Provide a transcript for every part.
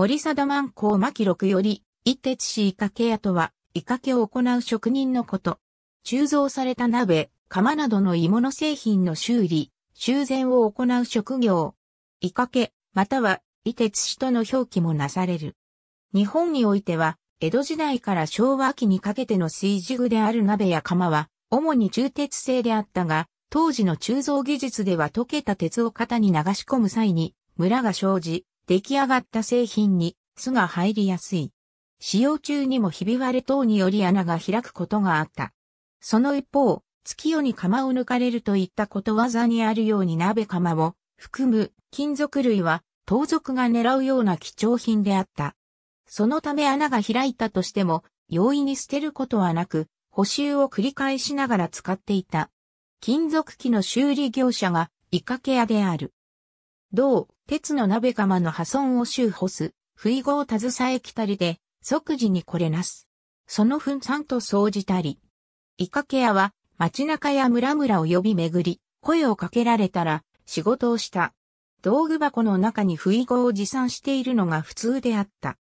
森貞万公巻六より、一徹市いかけ屋とは、いかけを行う職人のこと。鋳造された鍋、釜などの鋳物製品の修理、修繕を行う職業。いかけ、または、伊て市との表記もなされる。日本においては、江戸時代から昭和期にかけての水事具である鍋や釜は、主に鋳鉄製であったが、当時の鋳造技術では溶けた鉄を型に流し込む際に、ムラが生じ、出来上がった製品に巣が入りやすい。使用中にもひび割れ等により穴が開くことがあった。その一方、月夜に釜を抜かれるといったことわざにあるように鍋釜を含む金属類は盗賊が狙うような貴重品であった。そのため穴が開いたとしても容易に捨てることはなく補修を繰り返しながら使っていた。金属機の修理業者がイカケアである。銅、鉄の鍋釜の破損を修補す、不意合携えきたりで、即時にこれなす。その分散と掃除たり。イカケアは、街中や村々を呼び巡り、声をかけられたら、仕事をした。道具箱の中に不意合を持参しているのが普通であった。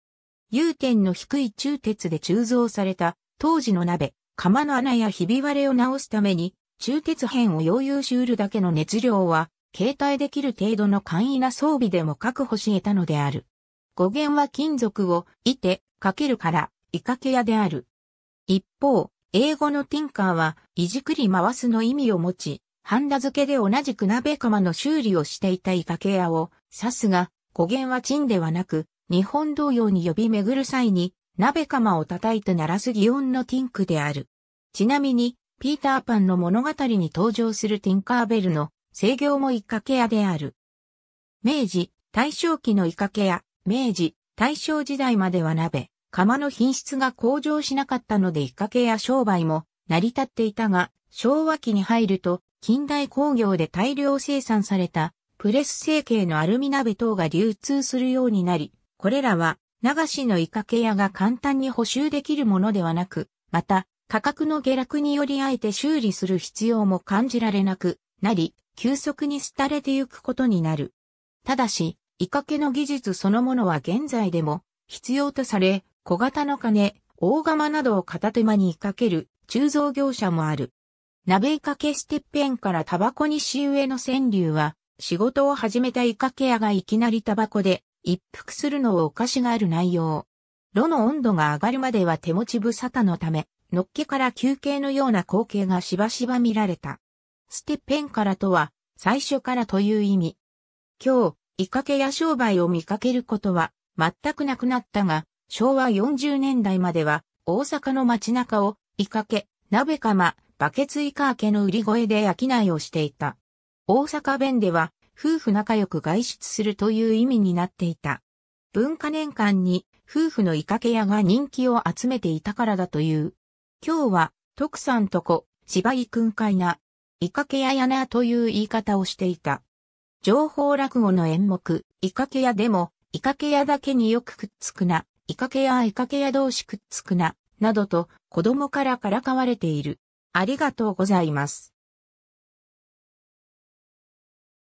有点の低い中鉄で鋳造された、当時の鍋、釜の穴やひび割れを直すために、中鉄片を溶融しうるだけの熱量は、携帯できる程度の簡易な装備でも確保し得たのである。語源は金属を、いて、かけるから、いかけ屋である。一方、英語のティンカーは、いじくり回すの意味を持ち、ハンダ付けで同じく鍋釜の修理をしていたいかけ屋をさすが、語源はチンではなく、日本同様に呼び巡る際に、鍋釜を叩いて鳴らす擬音のティンクである。ちなみに、ピーターパンの物語に登場するティンカーベルの制御もイカケ屋である。明治、大正期のイカケ屋、明治、大正時代までは鍋、釜の品質が向上しなかったのでイカケ屋商売も成り立っていたが、昭和期に入ると、近代工業で大量生産された、プレス成形のアルミ鍋等が流通するようになり、これらは、流しのイカケ屋が簡単に補修できるものではなく、また、価格の下落によりあえて修理する必要も感じられなくなり、急速に廃れてゆくことになる。ただし、イカケの技術そのものは現在でも必要とされ、小型の金、大釜などを片手間にかける鋳造業者もある。鍋イカケステッペンからタバコにし、上の川柳は、仕事を始めたイカケ屋がいきなりタバコで一服するのをお菓子がある内容。炉の温度が上がるまでは手持ち無沙汰のため、のっけから休憩のような光景がしばしば見られた。ステッペンからとは、最初からという意味。今日、イカケや商売を見かけることは、全くなくなったが、昭和40年代までは、大阪の街中を、イカケ、鍋釜、バケツイカーケの売り声で商いをしていた。大阪弁では、夫婦仲良く外出するという意味になっていた。文化年間に、夫婦のイカケ屋が人気を集めていたからだという。今日は、徳さんとこ、芝居くんかいな、イカケヤヤナーという言い方をしていた。情報落語の演目、イカケヤでも、イカケヤだけによくくっつくな、イカケヤイカケヤ同士くっつくな、などと子供からからかわれている。ありがとうございます。